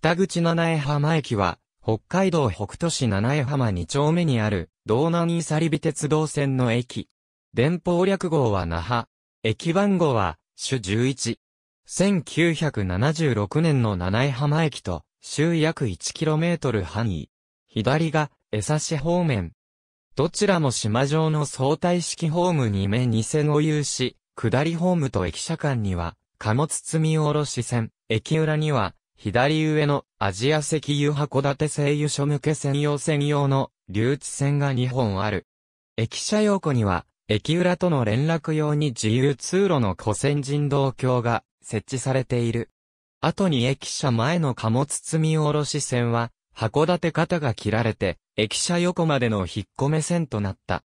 北口七重浜駅は、北海道北都市七重浜2丁目にある、道南イサリビ鉄道線の駅。電報略号は那覇。駅番号は、主11。1976年の七重浜駅と、周約 1km 範囲。左が、江差方面。どちらも島上の相対式ホームに目に線を有し、下りホームと駅舎間には、貨物積み下ろし線、駅裏には、左上のアジア石油函館製油所向け専用専用の留置線が2本ある。駅舎横には、駅裏との連絡用に自由通路の古線人道橋が設置されている。後に駅舎前の貨物積み下ろし線は、函館方が切られて、駅舎横までの引っ込め線となった。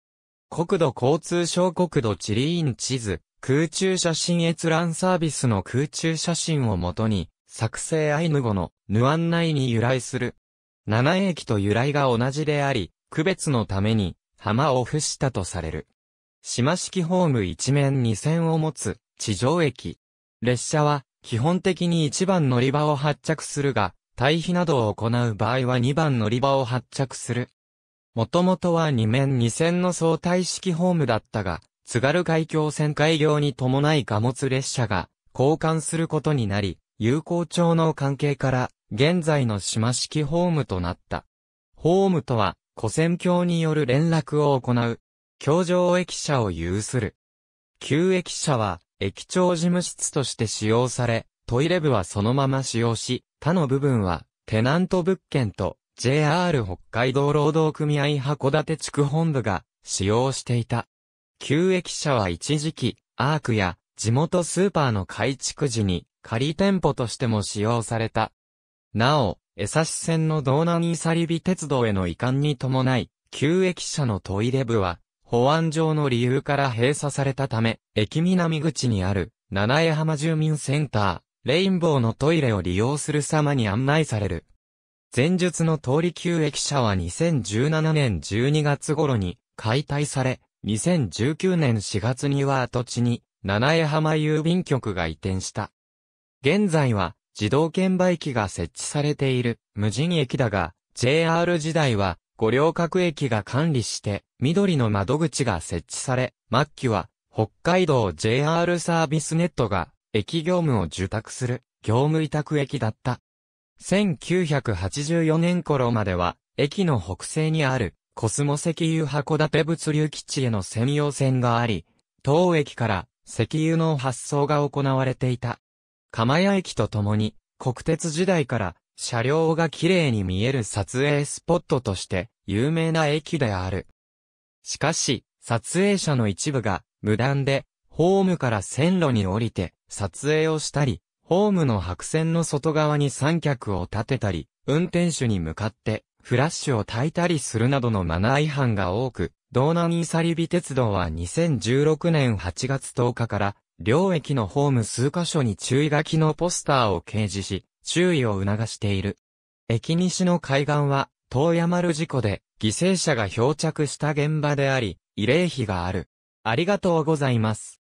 国土交通省国土地理院地図、空中写真閲覧サービスの空中写真をもとに、作成アイヌ語のヌアン内に由来する。七英気と由来が同じであり、区別のために浜を付したとされる。島式ホーム一面二線を持つ地上駅。列車は基本的に一番乗り場を発着するが、対比などを行う場合は2番乗り場を発着する。もともとは2面2線の相対式ホームだったが、津軽海峡線開業に伴い貨物列車が交換することになり、友好町の関係から、現在の島式ホームとなった。ホームとは、古戦橋による連絡を行う、橋上駅舎を有する。旧駅舎は、駅長事務室として使用され、トイレ部はそのまま使用し、他の部分は、テナント物件と、JR 北海道労働組合函館地区本部が使用していた。旧駅舎は一時期、アークや地元スーパーの改築時に仮店舗としても使用された。なお、江差線の道南イサリビ鉄道への移管に伴い、旧駅舎のトイレ部は、保安上の理由から閉鎖されたため、駅南口にある、七重浜住民センター、レインボーのトイレを利用する様に案内される。前述の通り旧駅舎は2017年12月頃に解体され、2019年4月には跡地に七重浜郵便局が移転した。現在は自動券売機が設置されている無人駅だが、JR 時代は五稜郭駅が管理して、緑の窓口が設置され、末期は北海道 JR サービスネットが駅業務を受託する業務委託駅だった。1984年頃までは、駅の北西にあるコスモ石油函館物流基地への専用線があり、当駅から石油の発送が行われていた。釜屋駅とともに、国鉄時代から車両が綺麗に見える撮影スポットとして有名な駅である。しかし、撮影者の一部が無断でホームから線路に降りて撮影をしたり、ホームの白線の外側に三脚を立てたり、運転手に向かってフラッシュを焚いたりするなどのマナー違反が多く、道南イサリビ鉄道は2016年8月10日から、両駅のホーム数カ所に注意書きのポスターを掲示し、注意を促している。駅西の海岸は、東山る事故で、犠牲者が漂着した現場であり、慰霊碑がある。ありがとうございます。